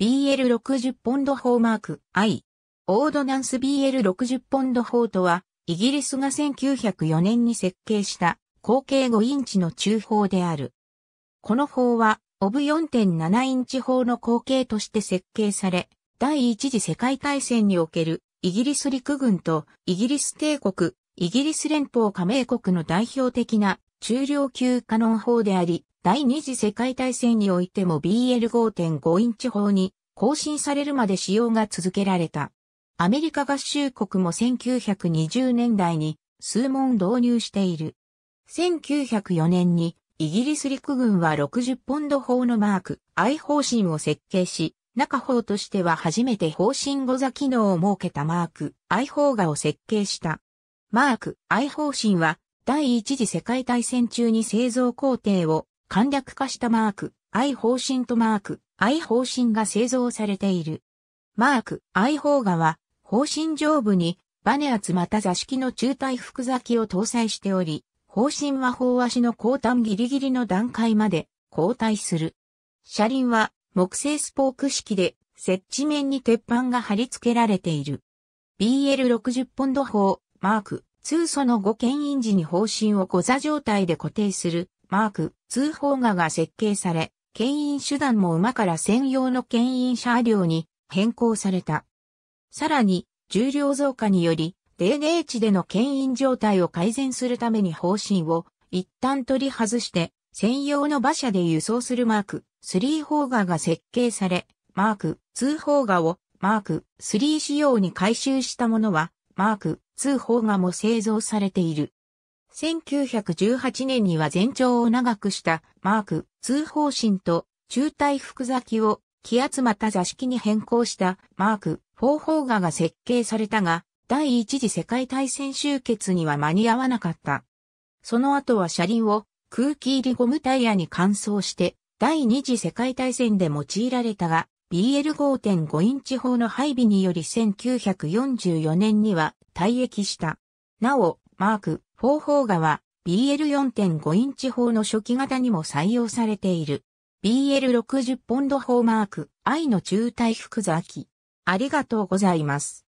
BL60 ポンド砲マーク I。オードナンス BL60 ポンド砲とは、イギリスが1904年に設計した口径5インチの中砲である。この砲は、オブ4.7インチ砲の口径として設計され、第一次世界大戦におけるイギリス陸軍とイギリス帝国、イギリス連邦加盟国の代表的な中量級カノン砲であり、第二次世界大戦においても BL5.5 インチ砲に更新されるまで使用が続けられた。アメリカ合衆国も1920年代に数問導入している。1904年にイギリス陸軍は60ポンド砲のマーク、I 方針を設計し、中砲としては初めて方針後座機能を設けたマーク、I 砲画を設計した。マーク、I 方針は、第一次世界大戦中に製造工程を簡略化したマーク、I 方針とマーク、I 方針が製造されている。マーク、I 方画は、方針上部に、バネ圧また座敷の中体複座機を搭載しており、方針は方足の後端ギリギリの段階まで後退する。車輪は木製スポーク式で設置面に鉄板が貼り付けられている。BL60 ポンド砲、マーク、通素の5牽印時に方針を小座状態で固定するマーク、通報画が設計され、牽引手段も馬から専用の牽引車両に変更された。さらに、重量増加により、霊霊地での牽引状態を改善するために方針を一旦取り外して、専用の馬車で輸送するマーク、3砲画が設計され、マーク、2砲画をマーク、3仕様に回収したものは、マーク、2砲画も製造されている。1918年には全長を長くしたマーク2方針と中体複雑を気圧また座敷に変更したマーク4方画が設計されたが、第一次世界大戦終結には間に合わなかった。その後は車輪を空気入りゴムタイヤに乾燥して第二次世界大戦で用いられたが、BL5.5 インチ砲の配備により1944年には退役した。なお、マーク、方法画は BL4.5 インチ砲の初期型にも採用されている。BL60 ポンド砲マーク、愛の中隊福沢ありがとうございます。